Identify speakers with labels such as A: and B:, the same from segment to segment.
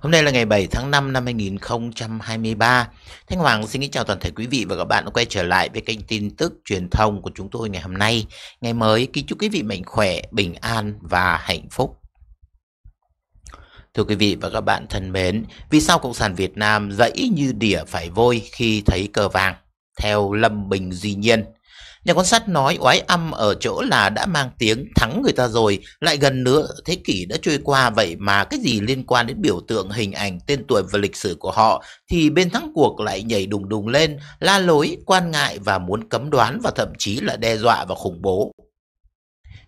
A: Hôm nay là ngày 7 tháng 5 năm 2023. Thanh Hoàng xin kính chào toàn thể quý vị và các bạn đã quay trở lại với kênh tin tức truyền thông của chúng tôi ngày hôm nay. Ngày mới kính chúc quý vị mạnh khỏe, bình an và hạnh phúc. Thưa quý vị và các bạn thân mến, vì sao Cộng sản Việt Nam dẫy như đỉa phải vôi khi thấy cờ vàng? Theo Lâm Bình Duy Nhiên, Nhà quan sát nói oái âm ở chỗ là đã mang tiếng thắng người ta rồi, lại gần nữa thế kỷ đã trôi qua vậy mà cái gì liên quan đến biểu tượng hình ảnh tên tuổi và lịch sử của họ thì bên thắng cuộc lại nhảy đùng đùng lên, la lối, quan ngại và muốn cấm đoán và thậm chí là đe dọa và khủng bố.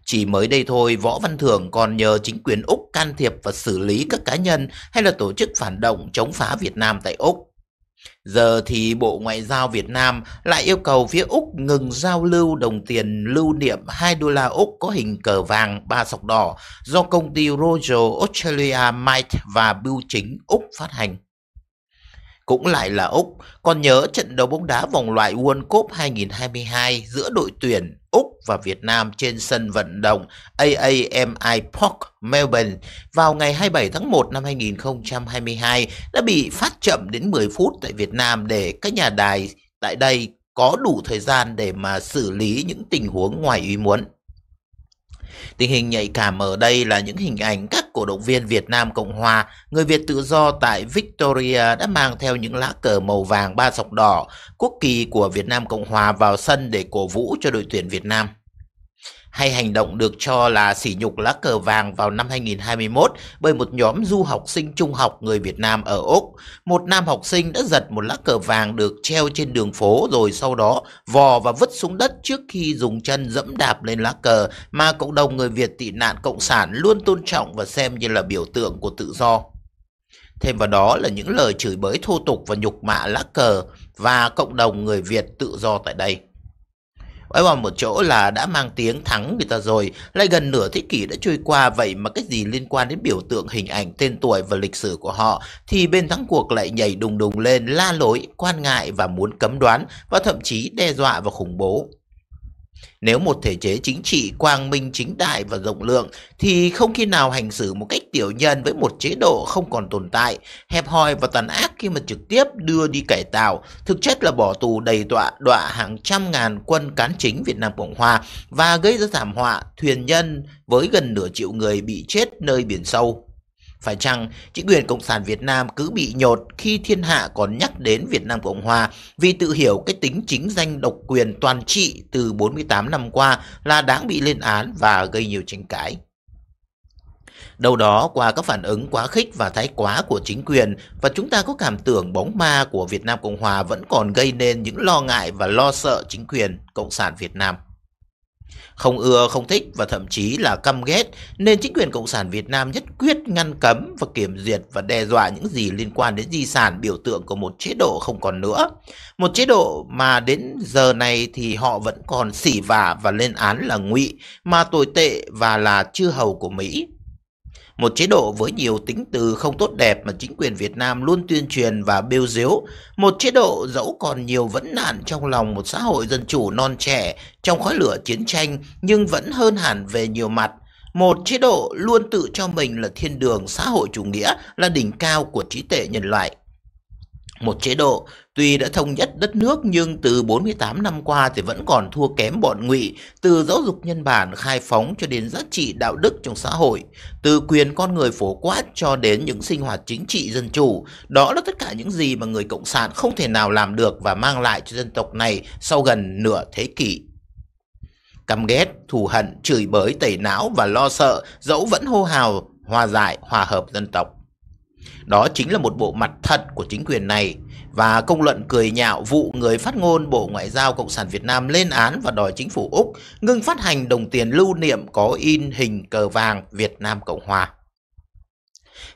A: Chỉ mới đây thôi, Võ Văn Thưởng còn nhờ chính quyền Úc can thiệp và xử lý các cá nhân hay là tổ chức phản động chống phá Việt Nam tại Úc. Giờ thì Bộ Ngoại giao Việt Nam lại yêu cầu phía Úc ngừng giao lưu đồng tiền lưu niệm 2 đô la Úc có hình cờ vàng ba sọc đỏ do công ty Royal Australia Mike và Bưu chính Úc phát hành. Cũng lại là Úc, còn nhớ trận đấu bóng đá vòng loại World Cup 2022 giữa đội tuyển Úc và Việt Nam trên sân vận động AAMI Park, Melbourne vào ngày 27 tháng 1 năm 2022 đã bị phát chậm đến 10 phút tại Việt Nam để các nhà đài tại đây có đủ thời gian để mà xử lý những tình huống ngoài ý muốn. Tình hình nhạy cảm ở đây là những hình ảnh các cổ động viên Việt Nam Cộng Hòa, người Việt tự do tại Victoria đã mang theo những lá cờ màu vàng ba sọc đỏ, quốc kỳ của Việt Nam Cộng Hòa vào sân để cổ vũ cho đội tuyển Việt Nam hay hành động được cho là sỉ nhục lá cờ vàng vào năm 2021 bởi một nhóm du học sinh trung học người Việt Nam ở Úc. Một nam học sinh đã giật một lá cờ vàng được treo trên đường phố rồi sau đó vò và vứt xuống đất trước khi dùng chân dẫm đạp lên lá cờ mà cộng đồng người Việt tị nạn cộng sản luôn tôn trọng và xem như là biểu tượng của tự do. Thêm vào đó là những lời chửi bới thô tục và nhục mạ lá cờ và cộng đồng người Việt tự do tại đây. Bãi bom một chỗ là đã mang tiếng thắng người ta rồi, lại gần nửa thế kỷ đã trôi qua vậy mà cái gì liên quan đến biểu tượng hình ảnh, tên tuổi và lịch sử của họ thì bên thắng cuộc lại nhảy đùng đùng lên la lối, quan ngại và muốn cấm đoán và thậm chí đe dọa và khủng bố. Nếu một thể chế chính trị quang minh chính đại và rộng lượng thì không khi nào hành xử một cách tiểu nhân với một chế độ không còn tồn tại, hẹp hòi và tàn ác khi mà trực tiếp đưa đi cải tạo, thực chất là bỏ tù đầy tọa đọa hàng trăm ngàn quân cán chính Việt Nam Cộng Hòa và gây ra thảm họa thuyền nhân với gần nửa triệu người bị chết nơi biển sâu. Phải chăng chính quyền Cộng sản Việt Nam cứ bị nhột khi thiên hạ còn nhắc đến Việt Nam Cộng Hòa vì tự hiểu cái tính chính danh độc quyền toàn trị từ 48 năm qua là đáng bị lên án và gây nhiều tranh cãi. Đâu đó qua các phản ứng quá khích và thái quá của chính quyền và chúng ta có cảm tưởng bóng ma của Việt Nam Cộng Hòa vẫn còn gây nên những lo ngại và lo sợ chính quyền Cộng sản Việt Nam. Không ưa, không thích và thậm chí là căm ghét nên chính quyền Cộng sản Việt Nam nhất quyết ngăn cấm và kiểm duyệt và đe dọa những gì liên quan đến di sản biểu tượng của một chế độ không còn nữa. Một chế độ mà đến giờ này thì họ vẫn còn xỉ vả và lên án là ngụy mà tồi tệ và là chư hầu của Mỹ một chế độ với nhiều tính từ không tốt đẹp mà chính quyền Việt Nam luôn tuyên truyền và bêu diếu, một chế độ dẫu còn nhiều vấn nạn trong lòng một xã hội dân chủ non trẻ trong khói lửa chiến tranh nhưng vẫn hơn hẳn về nhiều mặt. Một chế độ luôn tự cho mình là thiên đường xã hội chủ nghĩa, là đỉnh cao của trí tệ nhân loại. Một chế độ tuy đã thống nhất đất nước nhưng từ 48 năm qua thì vẫn còn thua kém bọn ngụy từ giáo dục nhân bản khai phóng cho đến giá trị đạo đức trong xã hội, từ quyền con người phổ quát cho đến những sinh hoạt chính trị dân chủ. Đó là tất cả những gì mà người Cộng sản không thể nào làm được và mang lại cho dân tộc này sau gần nửa thế kỷ căm ghét, thù hận, chửi bới, tẩy não và lo sợ, dẫu vẫn hô hào, hòa giải, hòa hợp dân tộc. Đó chính là một bộ mặt thật của chính quyền này và công luận cười nhạo vụ người phát ngôn Bộ Ngoại giao Cộng sản Việt Nam lên án và đòi chính phủ Úc ngưng phát hành đồng tiền lưu niệm có in hình cờ vàng Việt Nam Cộng Hòa.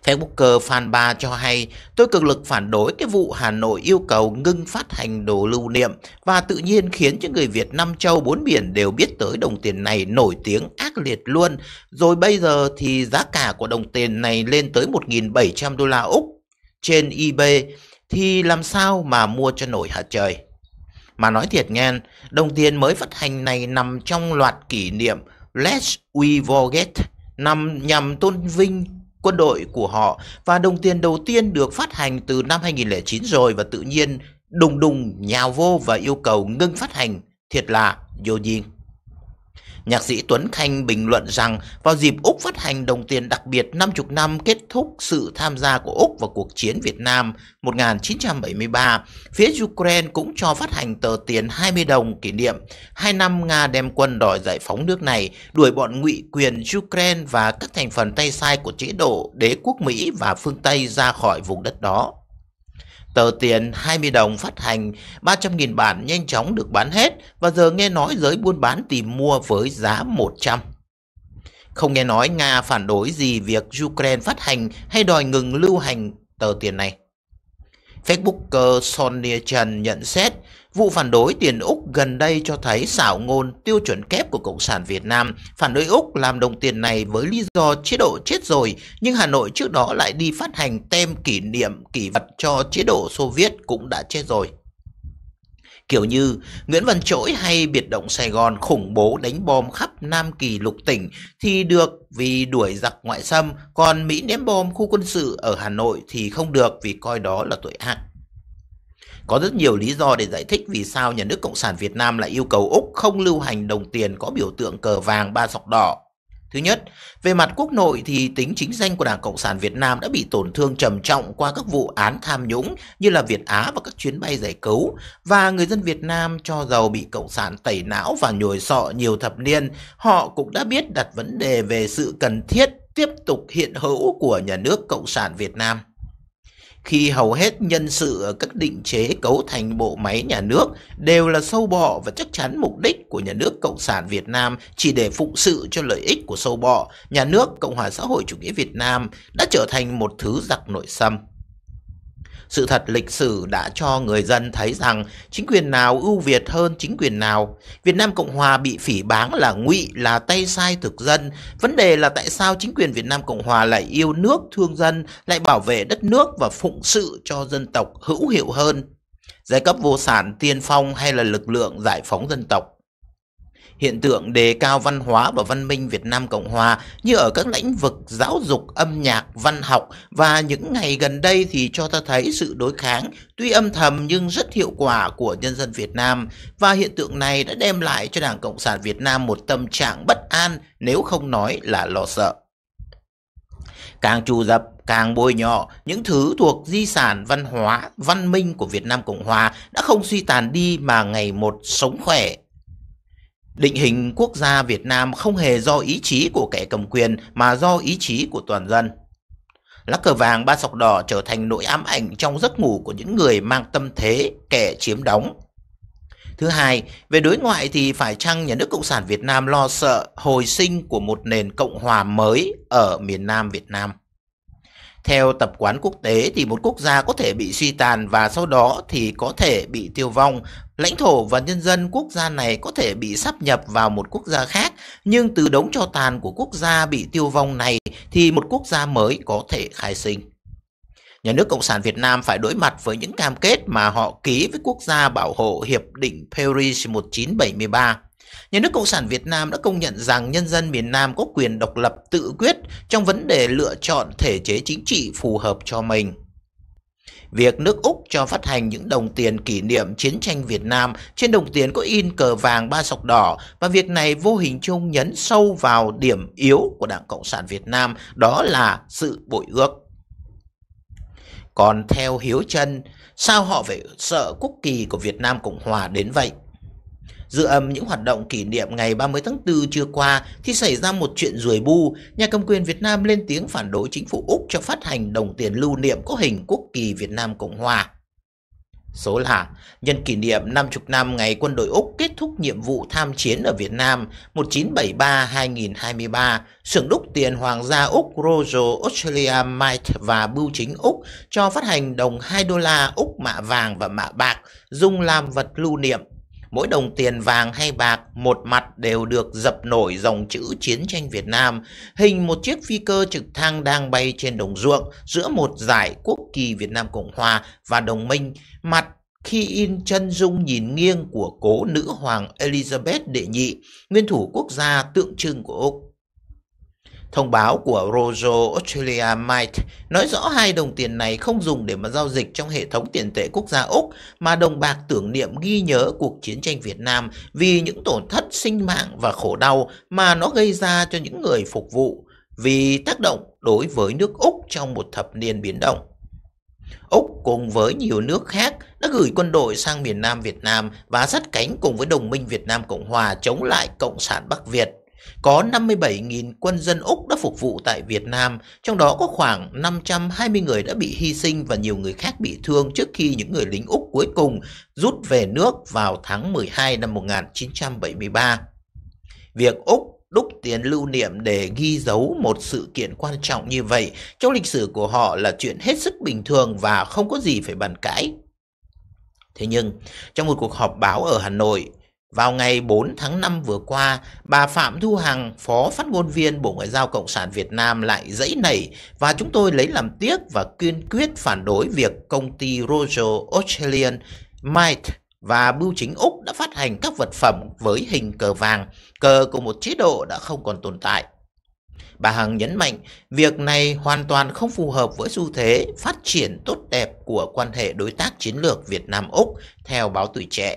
A: Facebooker Phan Ba cho hay, tôi cực lực phản đối cái vụ Hà Nội yêu cầu ngưng phát hành đồ lưu niệm và tự nhiên khiến cho người Việt Nam Châu bốn biển đều biết tới đồng tiền này nổi tiếng ác liệt luôn. Rồi bây giờ thì giá cả của đồng tiền này lên tới 1.700 đô la Úc trên eBay thì làm sao mà mua cho nổi hả trời? Mà nói thiệt nghe, đồng tiền mới phát hành này nằm trong loạt kỷ niệm Let's We Forget nằm nhằm tôn vinh quân đội của họ và đồng tiền đầu tiên được phát hành từ năm 2009 rồi và tự nhiên đùng đùng nhào vô và yêu cầu ngưng phát hành thiệt là vô duyên. Nhạc sĩ Tuấn Khanh bình luận rằng vào dịp Úc phát hành đồng tiền đặc biệt 50 năm kết thúc sự tham gia của Úc vào cuộc chiến Việt Nam 1973, phía Ukraine cũng cho phát hành tờ tiền 20 đồng kỷ niệm 2 năm Nga đem quân đòi giải phóng nước này, đuổi bọn ngụy quyền Ukraine và các thành phần tay sai của chế độ đế quốc Mỹ và phương Tây ra khỏi vùng đất đó. Tờ tiền 20 đồng phát hành 300.000 bản nhanh chóng được bán hết và giờ nghe nói giới buôn bán tìm mua với giá 100. Không nghe nói Nga phản đối gì việc Ukraine phát hành hay đòi ngừng lưu hành tờ tiền này. Facebooker Sonia Chan nhận xét vụ phản đối tiền Úc gần đây cho thấy xảo ngôn tiêu chuẩn kép của Cộng sản Việt Nam. Phản đối Úc làm đồng tiền này với lý do chế độ chết rồi, nhưng Hà Nội trước đó lại đi phát hành tem kỷ niệm kỷ vật cho chế độ Xô Viết cũng đã chết rồi kiểu như Nguyễn Văn Trỗi hay biệt động Sài Gòn khủng bố đánh bom khắp Nam Kỳ lục tỉnh thì được vì đuổi giặc ngoại xâm, còn Mỹ ném bom khu quân sự ở Hà Nội thì không được vì coi đó là tội ác. Có rất nhiều lý do để giải thích vì sao nhà nước Cộng sản Việt Nam lại yêu cầu Úc không lưu hành đồng tiền có biểu tượng cờ vàng ba sọc đỏ. Thứ nhất, về mặt quốc nội thì tính chính danh của Đảng Cộng sản Việt Nam đã bị tổn thương trầm trọng qua các vụ án tham nhũng như là Việt Á và các chuyến bay giải cứu và người dân Việt Nam cho giàu bị Cộng sản tẩy não và nhồi sọ nhiều thập niên, họ cũng đã biết đặt vấn đề về sự cần thiết tiếp tục hiện hữu của nhà nước Cộng sản Việt Nam khi hầu hết nhân sự ở các định chế cấu thành bộ máy nhà nước đều là sâu bọ và chắc chắn mục đích của nhà nước Cộng sản Việt Nam chỉ để phụng sự cho lợi ích của sâu bọ, nhà nước Cộng hòa xã hội chủ nghĩa Việt Nam đã trở thành một thứ giặc nội xâm. Sự thật lịch sử đã cho người dân thấy rằng chính quyền nào ưu việt hơn chính quyền nào. Việt Nam Cộng Hòa bị phỉ báng là ngụy, là tay sai thực dân. Vấn đề là tại sao chính quyền Việt Nam Cộng Hòa lại yêu nước, thương dân, lại bảo vệ đất nước và phụng sự cho dân tộc hữu hiệu hơn. Giai cấp vô sản tiên phong hay là lực lượng giải phóng dân tộc hiện tượng đề cao văn hóa và văn minh Việt Nam Cộng Hòa như ở các lĩnh vực giáo dục, âm nhạc, văn học và những ngày gần đây thì cho ta thấy sự đối kháng tuy âm thầm nhưng rất hiệu quả của nhân dân Việt Nam và hiện tượng này đã đem lại cho Đảng Cộng sản Việt Nam một tâm trạng bất an nếu không nói là lo sợ. Càng trù dập càng bôi nhọ những thứ thuộc di sản văn hóa, văn minh của Việt Nam Cộng Hòa đã không suy tàn đi mà ngày một sống khỏe, Định hình quốc gia Việt Nam không hề do ý chí của kẻ cầm quyền mà do ý chí của toàn dân. Lá cờ vàng ba sọc đỏ trở thành nỗi ám ảnh trong giấc ngủ của những người mang tâm thế kẻ chiếm đóng. Thứ hai, về đối ngoại thì phải chăng nhà nước Cộng sản Việt Nam lo sợ hồi sinh của một nền Cộng hòa mới ở miền Nam Việt Nam? Theo tập quán quốc tế thì một quốc gia có thể bị suy tàn và sau đó thì có thể bị tiêu vong. Lãnh thổ và nhân dân quốc gia này có thể bị sắp nhập vào một quốc gia khác, nhưng từ đống cho tàn của quốc gia bị tiêu vong này thì một quốc gia mới có thể khai sinh nhà nước Cộng sản Việt Nam phải đối mặt với những cam kết mà họ ký với quốc gia bảo hộ Hiệp định Paris 1973. Nhà nước Cộng sản Việt Nam đã công nhận rằng nhân dân miền Nam có quyền độc lập tự quyết trong vấn đề lựa chọn thể chế chính trị phù hợp cho mình. Việc nước Úc cho phát hành những đồng tiền kỷ niệm chiến tranh Việt Nam trên đồng tiền có in cờ vàng ba sọc đỏ và việc này vô hình chung nhấn sâu vào điểm yếu của Đảng Cộng sản Việt Nam đó là sự bội ước. Còn theo Hiếu Trân, sao họ phải sợ quốc kỳ của Việt Nam Cộng Hòa đến vậy? Dự âm những hoạt động kỷ niệm ngày 30 tháng 4 chưa qua thì xảy ra một chuyện rùi bu, nhà cầm quyền Việt Nam lên tiếng phản đối chính phủ Úc cho phát hành đồng tiền lưu niệm có hình quốc kỳ Việt Nam Cộng Hòa. Số là nhân kỷ niệm 50 năm ngày quân đội Úc kết thúc nhiệm vụ tham chiến ở Việt Nam 1973-2023, sưởng đúc tiền Hoàng gia Úc Royal Australia Mite và bưu chính Úc cho phát hành đồng 2 đô la Úc mạ vàng và mạ bạc dùng làm vật lưu niệm mỗi đồng tiền vàng hay bạc một mặt đều được dập nổi dòng chữ chiến tranh Việt Nam, hình một chiếc phi cơ trực thăng đang bay trên đồng ruộng giữa một giải quốc kỳ Việt Nam Cộng Hòa và đồng minh, mặt khi in chân dung nhìn nghiêng của cố nữ hoàng Elizabeth đệ nhị, nguyên thủ quốc gia tượng trưng của Úc. Thông báo của Rojo Australia Mite nói rõ hai đồng tiền này không dùng để mà giao dịch trong hệ thống tiền tệ quốc gia Úc mà đồng bạc tưởng niệm ghi nhớ cuộc chiến tranh Việt Nam vì những tổn thất sinh mạng và khổ đau mà nó gây ra cho những người phục vụ vì tác động đối với nước Úc trong một thập niên biến động. Úc cùng với nhiều nước khác đã gửi quân đội sang miền Nam Việt Nam và sát cánh cùng với đồng minh Việt Nam Cộng Hòa chống lại Cộng sản Bắc Việt có 57.000 quân dân Úc đã phục vụ tại Việt Nam, trong đó có khoảng 520 người đã bị hy sinh và nhiều người khác bị thương trước khi những người lính Úc cuối cùng rút về nước vào tháng 12 năm 1973. Việc Úc đúc tiền lưu niệm để ghi dấu một sự kiện quan trọng như vậy trong lịch sử của họ là chuyện hết sức bình thường và không có gì phải bàn cãi. Thế nhưng, trong một cuộc họp báo ở Hà Nội, vào ngày 4 tháng 5 vừa qua, bà Phạm Thu Hằng, Phó Phát ngôn viên Bộ Ngoại giao Cộng sản Việt Nam lại dẫy nảy và chúng tôi lấy làm tiếc và kiên quyết phản đối việc công ty Roger Australian Might và Bưu chính Úc đã phát hành các vật phẩm với hình cờ vàng, cờ của một chế độ đã không còn tồn tại. Bà Hằng nhấn mạnh, việc này hoàn toàn không phù hợp với xu thế phát triển tốt đẹp của quan hệ đối tác chiến lược Việt Nam-Úc theo báo tuổi trẻ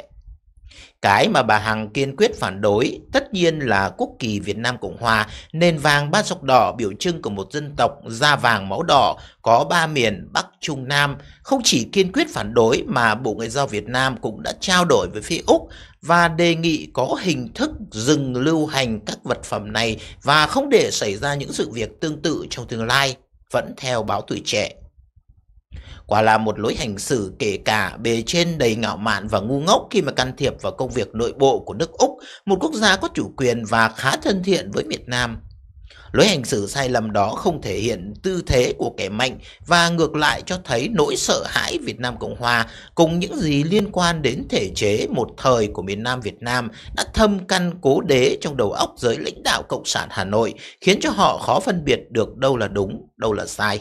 A: cái mà bà Hằng kiên quyết phản đối tất nhiên là quốc kỳ Việt Nam Cộng Hòa, nền vàng ba sọc đỏ biểu trưng của một dân tộc da vàng máu đỏ có ba miền Bắc Trung Nam. Không chỉ kiên quyết phản đối mà Bộ Ngoại giao Việt Nam cũng đã trao đổi với phía Úc và đề nghị có hình thức dừng lưu hành các vật phẩm này và không để xảy ra những sự việc tương tự trong tương lai, vẫn theo báo tuổi trẻ quả là một lối hành xử kể cả bề trên đầy ngạo mạn và ngu ngốc khi mà can thiệp vào công việc nội bộ của nước Úc, một quốc gia có chủ quyền và khá thân thiện với Việt Nam. Lối hành xử sai lầm đó không thể hiện tư thế của kẻ mạnh và ngược lại cho thấy nỗi sợ hãi Việt Nam Cộng Hòa cùng những gì liên quan đến thể chế một thời của miền Nam Việt Nam đã thâm căn cố đế trong đầu óc giới lãnh đạo Cộng sản Hà Nội khiến cho họ khó phân biệt được đâu là đúng, đâu là sai.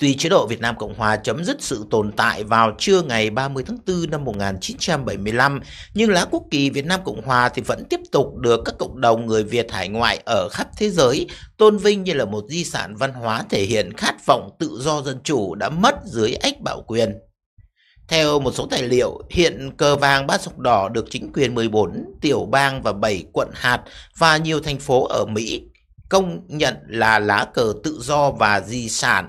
A: Tuy chế độ Việt Nam Cộng Hòa chấm dứt sự tồn tại vào trưa ngày 30 tháng 4 năm 1975, nhưng lá quốc kỳ Việt Nam Cộng Hòa thì vẫn tiếp tục được các cộng đồng người Việt hải ngoại ở khắp thế giới tôn vinh như là một di sản văn hóa thể hiện khát vọng tự do dân chủ đã mất dưới ách bảo quyền. Theo một số tài liệu, hiện cờ vàng ba sọc đỏ được chính quyền 14 tiểu bang và 7 quận hạt và nhiều thành phố ở Mỹ công nhận là lá cờ tự do và di sản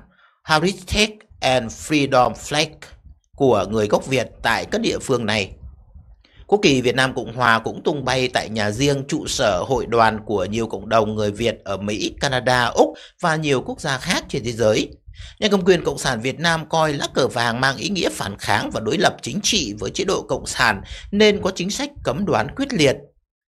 A: Heritage and Freedom Flag của người gốc Việt tại các địa phương này. Quốc kỳ Việt Nam Cộng Hòa cũng tung bay tại nhà riêng trụ sở hội đoàn của nhiều cộng đồng người Việt ở Mỹ, Canada, Úc và nhiều quốc gia khác trên thế giới. Nhà cầm quyền Cộng sản Việt Nam coi lá cờ vàng mang ý nghĩa phản kháng và đối lập chính trị với chế độ Cộng sản nên có chính sách cấm đoán quyết liệt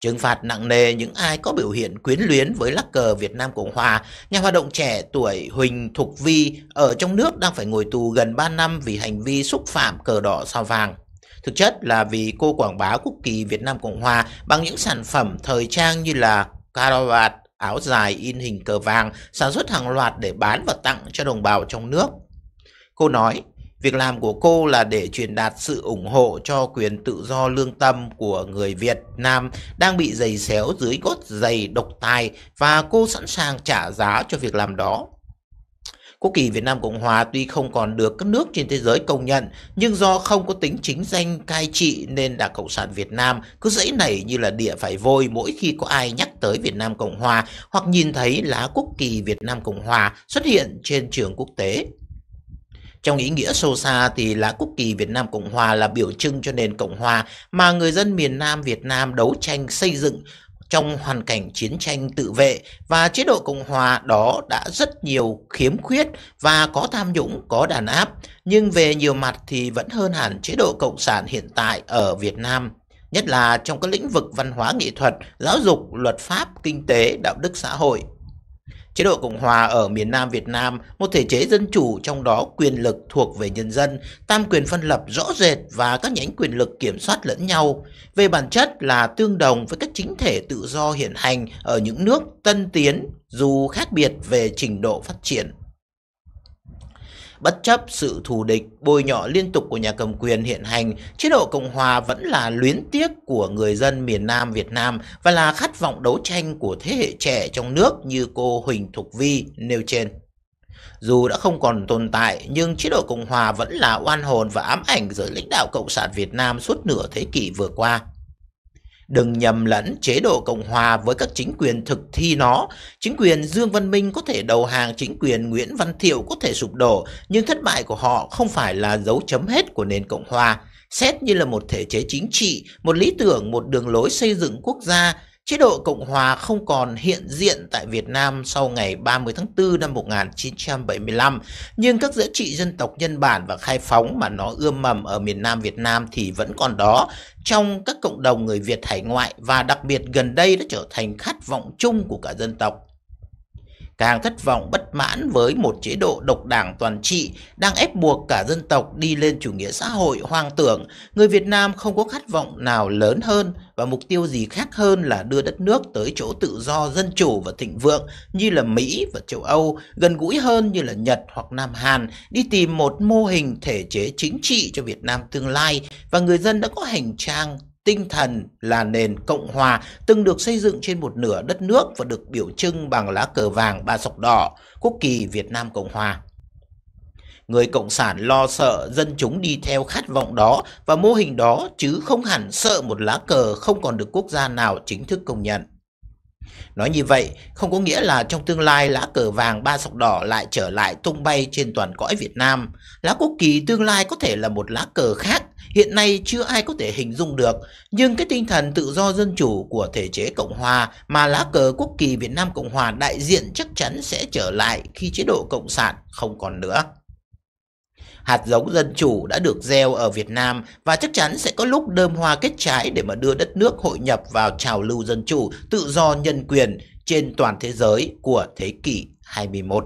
A: Trừng phạt nặng nề những ai có biểu hiện quyến luyến với lắc cờ Việt Nam Cộng Hòa, nhà hoạt động trẻ tuổi Huỳnh Thục Vi ở trong nước đang phải ngồi tù gần 3 năm vì hành vi xúc phạm cờ đỏ sao vàng. Thực chất là vì cô quảng bá quốc kỳ Việt Nam Cộng Hòa bằng những sản phẩm thời trang như là caravat, áo dài in hình cờ vàng, sản xuất hàng loạt để bán và tặng cho đồng bào trong nước. Cô nói, Việc làm của cô là để truyền đạt sự ủng hộ cho quyền tự do lương tâm của người Việt Nam đang bị giày xéo dưới gót giày độc tài và cô sẵn sàng trả giá cho việc làm đó. Quốc kỳ Việt Nam Cộng Hòa tuy không còn được các nước trên thế giới công nhận, nhưng do không có tính chính danh cai trị nên Đảng Cộng sản Việt Nam cứ dãy nảy như là địa phải vôi mỗi khi có ai nhắc tới Việt Nam Cộng Hòa hoặc nhìn thấy lá quốc kỳ Việt Nam Cộng Hòa xuất hiện trên trường quốc tế. Trong ý nghĩa sâu xa thì lá quốc kỳ Việt Nam Cộng Hòa là biểu trưng cho nền Cộng Hòa mà người dân miền Nam Việt Nam đấu tranh xây dựng trong hoàn cảnh chiến tranh tự vệ và chế độ Cộng Hòa đó đã rất nhiều khiếm khuyết và có tham nhũng, có đàn áp, nhưng về nhiều mặt thì vẫn hơn hẳn chế độ Cộng sản hiện tại ở Việt Nam, nhất là trong các lĩnh vực văn hóa nghệ thuật, giáo dục, luật pháp, kinh tế, đạo đức xã hội. Chế độ Cộng Hòa ở miền Nam Việt Nam, một thể chế dân chủ trong đó quyền lực thuộc về nhân dân, tam quyền phân lập rõ rệt và các nhánh quyền lực kiểm soát lẫn nhau, về bản chất là tương đồng với các chính thể tự do hiện hành ở những nước tân tiến dù khác biệt về trình độ phát triển. Bất chấp sự thù địch bôi nhọ liên tục của nhà cầm quyền hiện hành, chế độ Cộng hòa vẫn là luyến tiếc của người dân miền Nam Việt Nam và là khát vọng đấu tranh của thế hệ trẻ trong nước như cô Huỳnh Thục Vi nêu trên. Dù đã không còn tồn tại, nhưng chế độ Cộng hòa vẫn là oan hồn và ám ảnh giới lãnh đạo Cộng sản Việt Nam suốt nửa thế kỷ vừa qua. Đừng nhầm lẫn chế độ Cộng Hòa với các chính quyền thực thi nó. Chính quyền Dương Văn Minh có thể đầu hàng, chính quyền Nguyễn Văn Thiệu có thể sụp đổ, nhưng thất bại của họ không phải là dấu chấm hết của nền Cộng Hòa. Xét như là một thể chế chính trị, một lý tưởng, một đường lối xây dựng quốc gia, Chế độ Cộng hòa không còn hiện diện tại Việt Nam sau ngày 30 tháng 4 năm 1975, nhưng các giá trị dân tộc nhân bản và khai phóng mà nó ươm mầm ở miền Nam Việt Nam thì vẫn còn đó trong các cộng đồng người Việt hải ngoại và đặc biệt gần đây đã trở thành khát vọng chung của cả dân tộc càng thất vọng bất mãn với một chế độ độc đảng toàn trị đang ép buộc cả dân tộc đi lên chủ nghĩa xã hội hoang tưởng, người Việt Nam không có khát vọng nào lớn hơn và mục tiêu gì khác hơn là đưa đất nước tới chỗ tự do, dân chủ và thịnh vượng như là Mỹ và châu Âu, gần gũi hơn như là Nhật hoặc Nam Hàn, đi tìm một mô hình thể chế chính trị cho Việt Nam tương lai và người dân đã có hành trang tinh thần là nền Cộng hòa từng được xây dựng trên một nửa đất nước và được biểu trưng bằng lá cờ vàng ba sọc đỏ, quốc kỳ Việt Nam Cộng hòa. Người Cộng sản lo sợ dân chúng đi theo khát vọng đó và mô hình đó chứ không hẳn sợ một lá cờ không còn được quốc gia nào chính thức công nhận. Nói như vậy, không có nghĩa là trong tương lai lá cờ vàng ba sọc đỏ lại trở lại tung bay trên toàn cõi Việt Nam. Lá quốc kỳ tương lai có thể là một lá cờ khác hiện nay chưa ai có thể hình dung được, nhưng cái tinh thần tự do dân chủ của thể chế Cộng Hòa mà lá cờ quốc kỳ Việt Nam Cộng Hòa đại diện chắc chắn sẽ trở lại khi chế độ Cộng sản không còn nữa. Hạt giống dân chủ đã được gieo ở Việt Nam và chắc chắn sẽ có lúc đơm hoa kết trái để mà đưa đất nước hội nhập vào trào lưu dân chủ, tự do nhân quyền trên toàn thế giới của thế kỷ 21.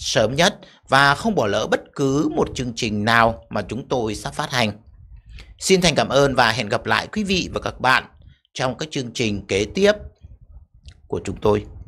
A: sớm nhất và không bỏ lỡ bất cứ một chương trình nào mà chúng tôi sắp phát hành. Xin thành cảm ơn và hẹn gặp lại quý vị và các bạn trong các chương trình kế tiếp của chúng tôi.